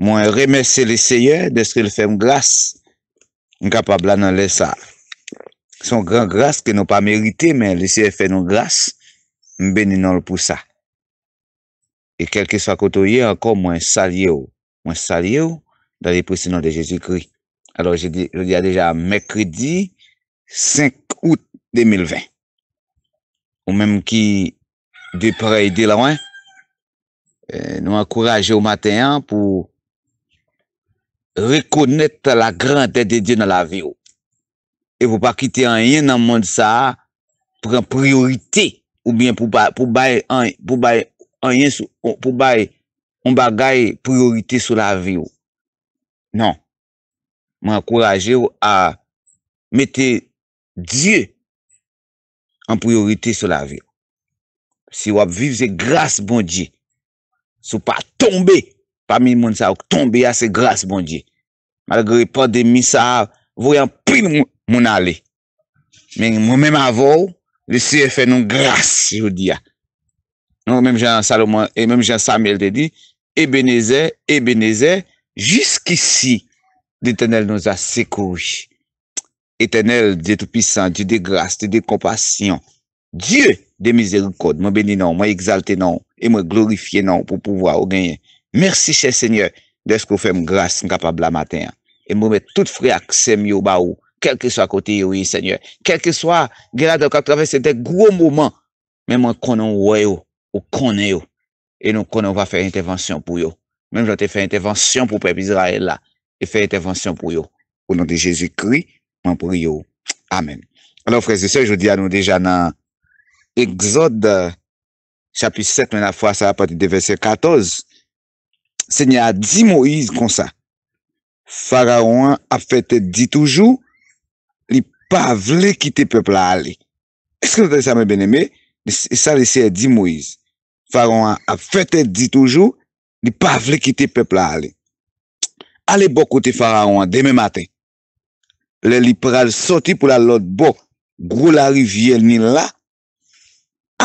Mwen remese liseye de skil fè m glas m kapab la nan lè sa. Son gran glas ke nou pa merite men liseye fè nou glas m beni nan l pou sa. E kel ki sa koto ye ankon mwen salye ou. Mwen salye ou da li pou si nan de Jezikri. Alors, je di a deja Mekridi 5 Oud 2020. Ou menm ki depre y de la euh, wè. Rekonnet la gran dete de diyo nan la vi ou. E pou pa kite an yen nan moun sa. Pren priorite. Ou bien pou baye an yen. Pou baye an bagaye priorite sou la vi ou. Nan. Mwen akouraje ou a mette diyo. An priorite sou la vi ou. Si wap viv se grase bon diyo. Sou pa tombe. Pami moun sa ou tombe ya se grase bon diyo. malagre pa de misa av, voyan pri moun ale. Men mwen men avou, le siye fè nou grase, joun di ya. Mwen non, men jen Samuel te di, e beneze, e beneze, jiskisi, de tenel nou a sekouj. E tenel de tout pisan, de non, non, de grase, de de kompasyon. Diyo de mizeri kod, mwen beni nan, mwen egzalte nan, e mwen glorifiye nan pou pouvwa ou genye. Mersi, chen seigneur, deskou fè mou grase mkapab la maten. E mou met tout fri aksem yo ba ou. Kelke so akote yo yi, Seigneur. Kelke so a gela de kak travese de gwo mouman. Men mwen konon woy yo. Ou konen yo. E nou konon va fè intervansyon pou yo. Men mwen te fè intervansyon pou pep Izrael la. E fè intervansyon pou yo. Pounan de Jezikri, mwen pou yo. Amen. Alors, freze se, joudi a nou deja nan Exode chapi 7, men a fwa sa apati de verse 14. Se nye a di mou yi kon sa. Faraon ap fete di toujou, li pa vle kite pepla a li. Eske loutan sa mwen beneme, sa li seye di Moise. Faraon ap fete di toujou, li pa vle kite pepla a li. Ale bok kote Faraon deme maten. Le li pral soti pou la lot bok, bro la rivye ni la.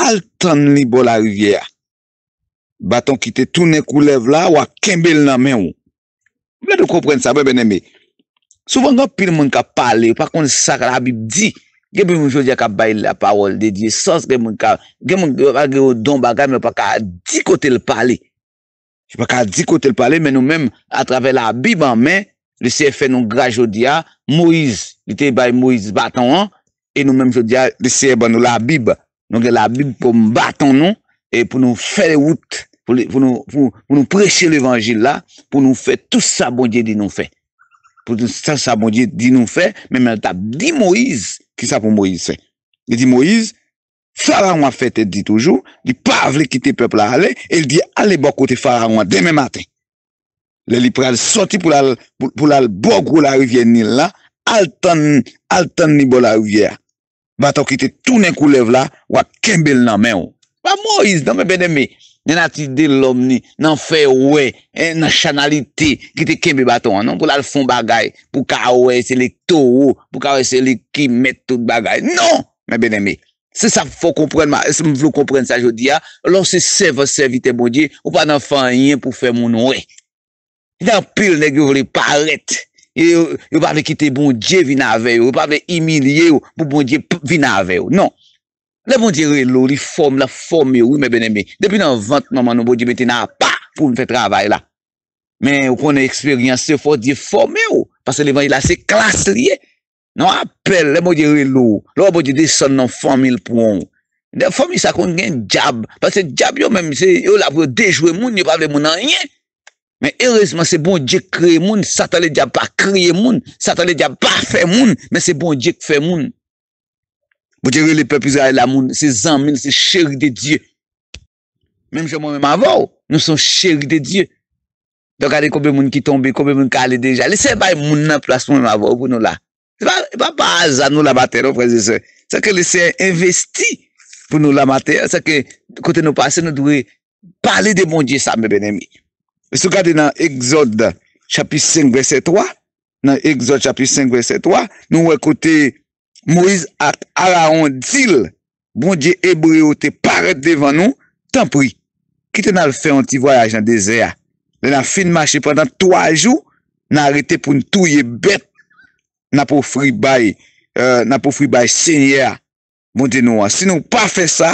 Al tan li bo la rivye a. Baton kite toune koulev la, wak kembe l namen ou. Souvan gen pili moun ka pale, pa kon sa ka la bib di. Gen moun jodia ka bay la pawol de di. Sos gen moun ka, gen moun gen moun don bagay moun pa ka di kote le pale. Jipa ka di kote le pale, men nou men a trave la bib anmen, liseye fe nou gra jodia, Moiz, lite bay Moiz batan an, e nou men jodia liseye ban nou la bib. Nou gen la bib pou mbatan nou, e pou nou fere wout. pou nou preche l'Evangil la, pou nou fè tout sa bondye di nou fè, pou tout sa bondye di nou fè, men men ta di Moïse, ki sa pou Moïse se, di Moïse, farangwa fè te di toujou, di pa avle kite pepl la hale, el di ale bokote farangwa demè matè, le li pre al soti pou la, pou la bokou la rivye nil la, al ton, al ton ni bo la rivye a, baton kite tounen koulev la, wak kembel nan men ou, wak Moïse, nan men ben eme, Nan ati de lom ni, nan fe we, eh, nan chanalite, ki te kembe baton anon, pou la l fon bagay, pou ka we se le to ou, pou ka we se le ki met tout bagay. Non, men ben eme, se sa fò kompren ma, se m vlou kompren sa jodi a, lò se se vò se vite bonje, ou pa nan fò yen pou fe moun we. Nan pil negyo vle paret, yo pa vle kite bonje vina aveyo, yo pa vle imilye ou, pou bonje vina aveyo, non. Le bon di relo, li form la, form yo, wime beneme. Depi nan vant maman, nou bon di bete nan pa pou mwen fè travay la. Men, w konen eksperyansi, fò di form yo. Pase le vanj la, se klas liye. Nou apel, le bon di relo. Lò bon di de son nan form il pou wong. De form yi sa kon gen djab. Pase djab yo menm, se yo la vre dejwe moun, yo pavle moun nan yè. Men, eresman, se bon di kre moun, satan le djab pa kre moun. Satan le djab pa fe moun, men se bon di kfe moun. Boutere le pepe pou zay la moun, se zanmine, se cheri de Diyo. Mem jom moun mè m'avò, nou son cheri de Diyo. Dè gade koube moun ki tombe, koube moun kalè deja. Lè se bè moun nan plas moun m'avò pou nou la. Se bè bè zan nou la mater, nou prezi se. Se ke lè se investi pou nou la mater. Se ke kote nou pase, nou dwe pale de moun Diyo sa mè bè nè mi. Se kade nan Exode chapi 5 verset 3, nan Exode chapi 5 verset 3, nou wè kote... Mwiz ak ala on dil, bonje ebreyo te paret devan nou, tan pri. Kite nan l fè yon ti voyaj nan dese ya. Le nan fin mache pendant 3 jou, nan arete pou n touye bet, nan pou fribay, euh, nan pou fribay senye ya, bonje nou an. Sinon pa fè sa,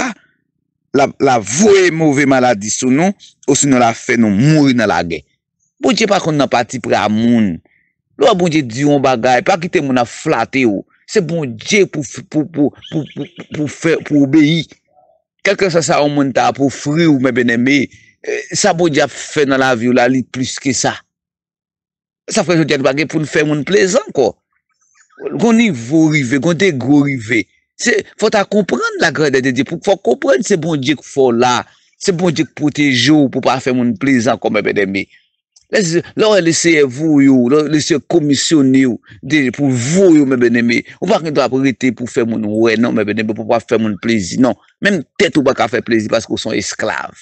la vwe mwove maladi sou nou, osi nou la fè nou mwou yon la gen. Bonje pa kon nan pati pre a moun, lwa bonje diyon bagay, pa kite mwona flate yo, Se bon diye pou obyeyi, kelke sa sa anmwen ta pou fri ou mè ben eme, sa bon diye fe nan la vi ou la li plis ki sa. Sa fwen jok diye bagye pou nou fe moun plezan ko. Gon ni vou rive, gon de go rive. Fwa ta komprend la gwa de de diye, fwa komprend se bon diye kou fwa la, se bon diye pou te jo pou pa fe moun plezan ko mè ben eme. Lè se yè vou yò, lè se yè komisyon yò, pou vou yò mè bè nè mè, ou pa ki nou ap rite pou fè moun wè, nan mè bè nè mè, pou pa fè moun plezi, nan. Mèm tèt ou pa ka fè plezi, paskou son esklav.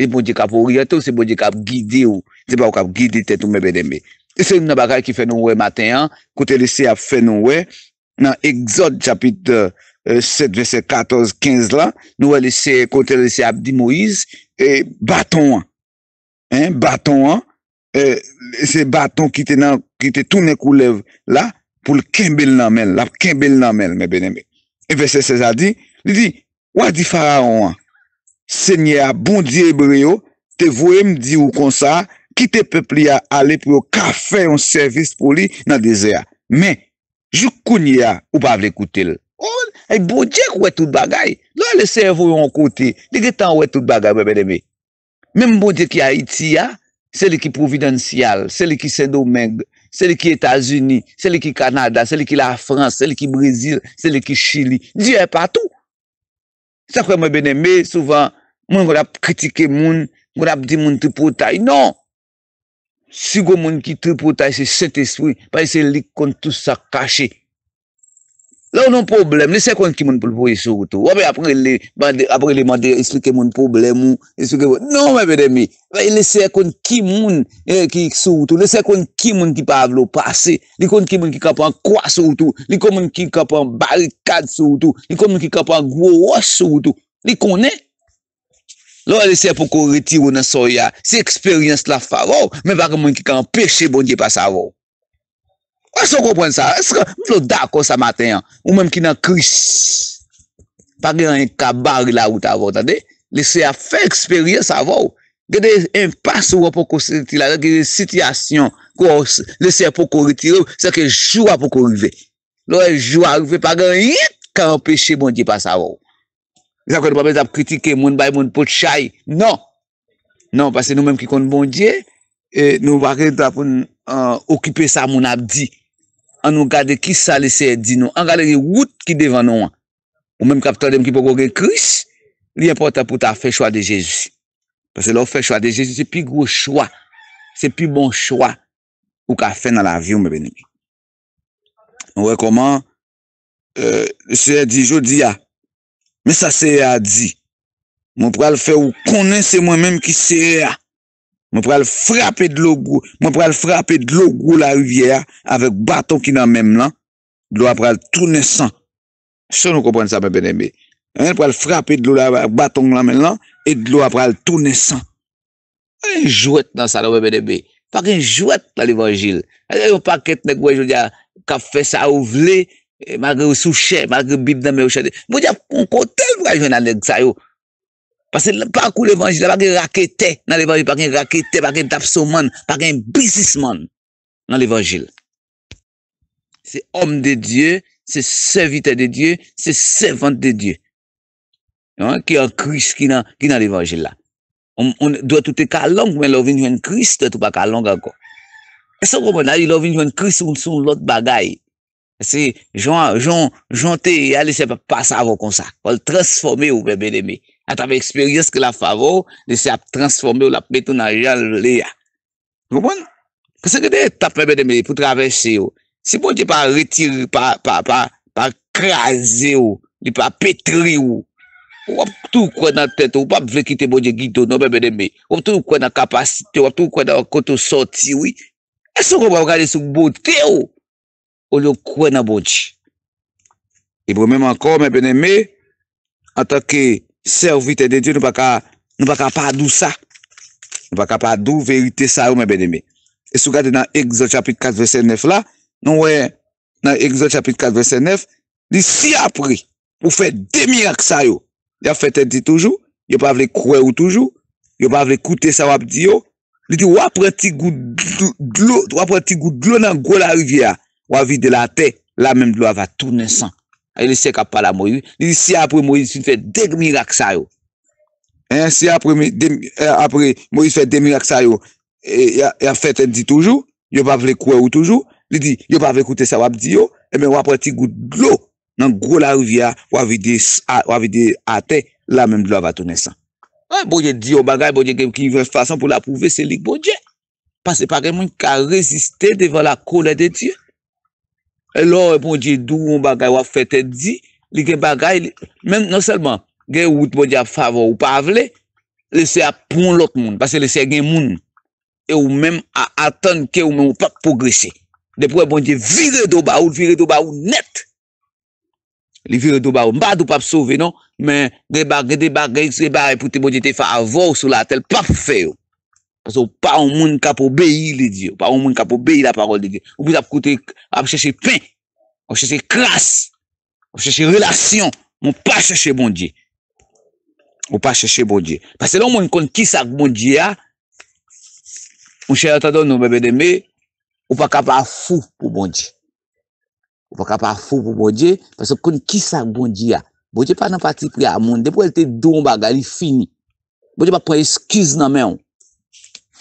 E pou di ka pou rite ou, se pou di ka ap gidè ou, se pa ou ka ap gidè tèt ou mè bè nè mè. E se yè mè nan bagay ki fè nou wè maten an, kote lè se ap fè nou wè, nan exot chapit 7, verset 14, 15 la, nou wè lè se, kote lè se ap di Moïse, baton an, bat E, se baton ki te toune kou lev la Poul kembel nan men La kembel nan men me beneme E vese se zadi Li di wadi fara ouan Se nye a bondi ebreyo Te voye mdi ou konsa Ki te pepli a alep yo Ka fe yon servis pou li nan dezea Men, jou kounye a Ou pa vle koute l Ou, e bondi ek wet ou bagay Lwa le servo yon koute Li getan wet ou bagay me beneme Mem bondi ek ya iti ya Sè li ki Providential, sè li ki Saint-Domingue, sè li ki Etats-Unis, sè li ki Kanada, sè li ki La France, sè li ki Brésil, sè li ki Chili, diè patou. Sè kwen mwen benembe, souvan, mwen gwen ap kritike moun, gwen ap di moun tripotay. Non, si gwen moun ki tripotay se set espri, pari se lik kon tout sa kache. La ou nan problem, lese kon kimoun pou lpo yi sou wotou. Wapè apre li mande, apre li mande, isli ke mon problem ou, isli ke mon... Non mè vè demè, lese kon kimoun ki sou wotou, lese kon kimoun ki pa avlo pase, li kon kimoun ki kapan kwa sou wotou, li kon kimoun ki kapan barikad sou wotou, li kon kimoun ki kapan gwo wotou, li konè. La ou lese pou kore tiroun an soya, se eksperyans la fava ou, mè baka mwen ki kan peche bon diye pa sa wotou. Ou se ou kompwen sa? Ou se ou lo da kon sa maten yon? Ou menm ki nan kris? Pa gen yon kabar la ou ta vò, tande? Lese a fe eksperyè sa vò. Gede yon pas wò pou konserti la. Gede yon sityasyon kwa lese a pou koritire. Se ke jou a pou korive. Lò e jou a rive pa gen yit ka empèche bondye pa sa vò. Yon akwèd wapèd ap kritike moun bay moun pot chay. Non. Non, pasè nou menm ki kon bondye nou wapèd wapèd okipe sa moun apdi. an nou gade ki sa leseye di nou, an gade yi wout ki devan nou an, ou mèm kapta dem ki pou kogue kris, li aporta e pou ta fè chwa de Jezou. Pase lò fè chwa de Jezou, se pi gros chwa, se pi bon chwa, ou ka fè nan la vi ou mè bè nè mi. Mwen wè koman, euh, se di, jodi a, mè sa se a di, mwen pral fè ou konen se mwen mèm ki se a, Mwen pral frape de logou la uvyer Avek baton ki nan menm lan Dlo ap pral tou nesan Se nou komponne sa mwen penebe Mwen pral frape de logou la baton ki nan menm lan E dlo ap pral tou nesan non, eh, A yon jwet nan sa mwen penebe Pak yon jwet nan l'evangil A yon pak et nek wajou diya Kafe sa ou vle Magre ou souche, magre bib nan me ou chede Mwen diya fkon kote wajou nan nek sayo Pase lè pa kou l'évangile, pa gen rakete, pa gen dapsoman, pa gen bisisman nan l'évangile. Se om de die, se servite de die, se servant de die. Ki an kris ki nan l'évangile la. On doa toute ka long men lòvini jwen kris, tout pa ka long anko. Se komo nan lòvini jwen kris, sou lòt bagay. Se jante yale se pa savo konsa, pa l'transforme ou bebe de mey. a ta ve eksperyens ke la favo, de se ap transforme ou la petou nan jan le a. Mwen? Kese genye tap mwen beneme pou travese ou, si mwen bon je pa retir, pa kraze ou, ni pa petri ou, wap tou kwen nan tete ou, wap vekite mwen bon je gido nou mwen beneme, wap tou kwen nan kapasite ou, wap tou kwen nan wakoto soti ou, e sou kwen nan mwen bon gade sou mwote ou, ou lyo kwen nan mwen chi. E pou mwen mwen akor mwen beneme, ata ki, Servite de Diyo nou baka, nou baka padou sa, nou baka padou verite sa yo mwen ben eme. E sou gade nan exot chapit 4 verset 9 la, nou we nan exot chapit 4 verset 9, li si apri pou fe demirak sa yo, ya fe tenti toujou, yo pa vle kouwe ou toujou, yo pa vle koute sa wap diyo, li di wapre ti goudlo nan gwo la rivya, wapre ti goudlo nan gwo la rivya, wapre ti goudlo nan gwo la rivya, Ay le sek ap pale a Moïse, li di si apre Moïse fè demirak sa yo. Si apre Moïse fè demirak sa yo, ya fèt en di toujou, yo pa vle kouè ou toujou, li di yo pa vle koute sa wap di yo, e eh men wap prati gout dlo nan gwo la rivya wavide ate, la men dlo va tounen sa. Bonye di yo bagay, bonye gen ki yon fason pou la pouve, se lik bonye. Pasè pa gen moun ka reziste devan la kolè de Diyo. E lò epon di dou moun bagay wafet et di, li gen bagay, men non selman, gen ou wout moun di ap favo ou pa avle, lese ap pon lot moun. Pase lese gen moun, e ou menm a atan ke ou menm ou pap progresye. Depon epon di vire do ba ou, vire do ba ou net. Li vire do ba ou, mba do pap sove non, men gen bagay, gen bagay, gen bagay, gen bagay, epon di te favo ou sou la atel, pap feyo. Ou pa bon bon bon ou moun ka pou beyi li di. Ou pa ou moun ka pou beyi la parol li di. Ou bit ap koute, ap chèche pen. Ou chèche kras. Ou chèche relasyon. Ou pa chèche bondi. Ou pa chèche bondi. Pase la ou moun kon ki sak bondi ya. Moun chèche atadon nou bebe de me. Ou pa kapa a fou pou bondi. Ou pa kapa a fou pou bondi. Pase kon ki sak bondi ya. Bondi pa nan pati priya. Moun de pou elte don bagali fini. Bondi pa pon eskiz nan men ou.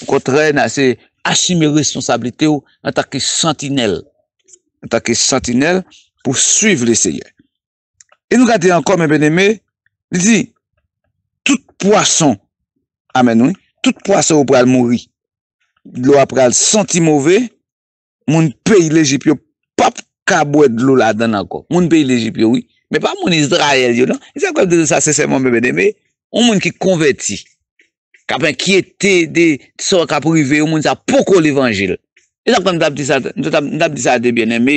Kout rey nan se asime responsabilite ou nan takke sentinel. Nan takke sentinel pou suiv leseye. E nou gade ankon, mwen ben eme, li si, tout poason, amen ou, tout poason ou pral mouri, lou ap pral senti mouve, moun pey lejipyo, pap kabwèd lou la dan ankon. Moun pey lejipyo, oui, me pa moun izdraye yo, nan. E se ankon, de sa se seman, mwen ben eme, ou moun ki konveti. Kap enkyete de sou ak ap rive yo moun sa poko l'evangil. E zan kon mdap di sa, mdap di sa debyen. Ne mè,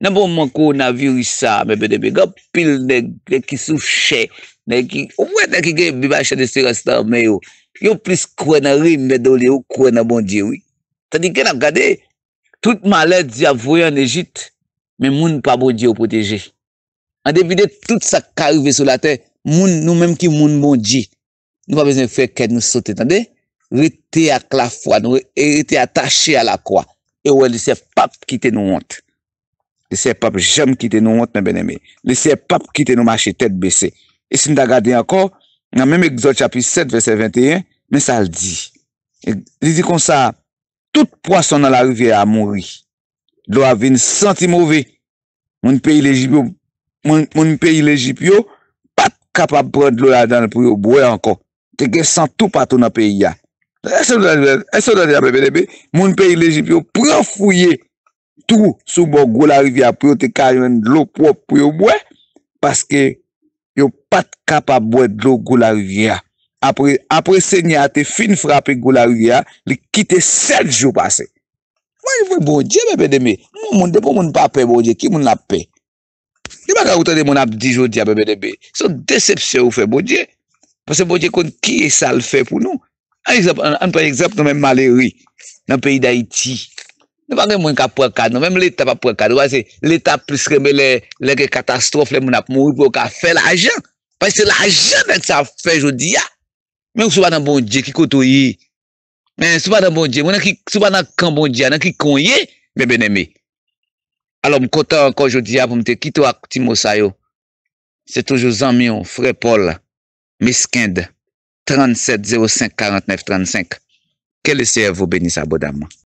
ne mpon mwen kou na virisa mè bè debyen. Gop pil dek, dek ki sou chè. Nè ki, ou mwen dek ki gen bibache de se restan mè yo. Yo plis kwen na rim, mè dole yo kwen na bondye wè. Tadi gen ak gade, tout malè di avroyan e jit. Mè moun pa bondye yo proteje. An depi de tout sa karive sou la te, moun nou mèm ki moun bondye. Nou pa bezen fwe ken nou sote, tande? Rite ak la fwa, nou rite e atache ala kwa. E wè lise pap kite nou honte. Lise pap jem kite nou honte, men ben eme. Lise pap kite nou mache, tete bese. E sin da gade anko, nan mèm exot chapi 7, verset 21, men sa l di. E, li di kon sa, tout poason nan la rivye a mori. Lo avi n senti mouve. Mouni peyi le jipyo, pat kap ap brend lo la dan le priyo, bouè anko. teke san tou patou nan peyi ya. Eso dan ya bebedebe, moun peyi lejip yo profouye tou sou bo Goula Rivya pou yo te karyen lopop pou yo mwen, paske yo pat kapabwen lop Goula Rivya. Apre senya te fin frape Goula Rivya, li kite 7 jou pase. Mwen yon fwe bodeye bebedebe, moun moun depo moun pape bodeye ki moun appe. Yon moun appe 10 jou diya bebedebe, son decepse ou fe bodeye. Pwese bonje kon ki e sal fe pou nou. An prej eksept nou men maleri. Nan peyi da iti. Nou vage mwen ka prekade nou. Mwen men l'eta pa prekade. Waze l'eta presremen l'eke katastrofe le moun ap moun pou ka fe l'ajan. Pwese l'ajan men sa fe jodi ya. Men souba nan bonje ki koto yi. Men souba nan bonje. Mwen nan ki souba nan kan bonje. Nan ki kon yi. Men ben eme. Alo m konta an kon jodi ya. Pweme te kito ak ti mou sayo. Se toujou zan mion. Frey Paul la. Miskind, 3705-4935. Kelle se evo beni sa bodama.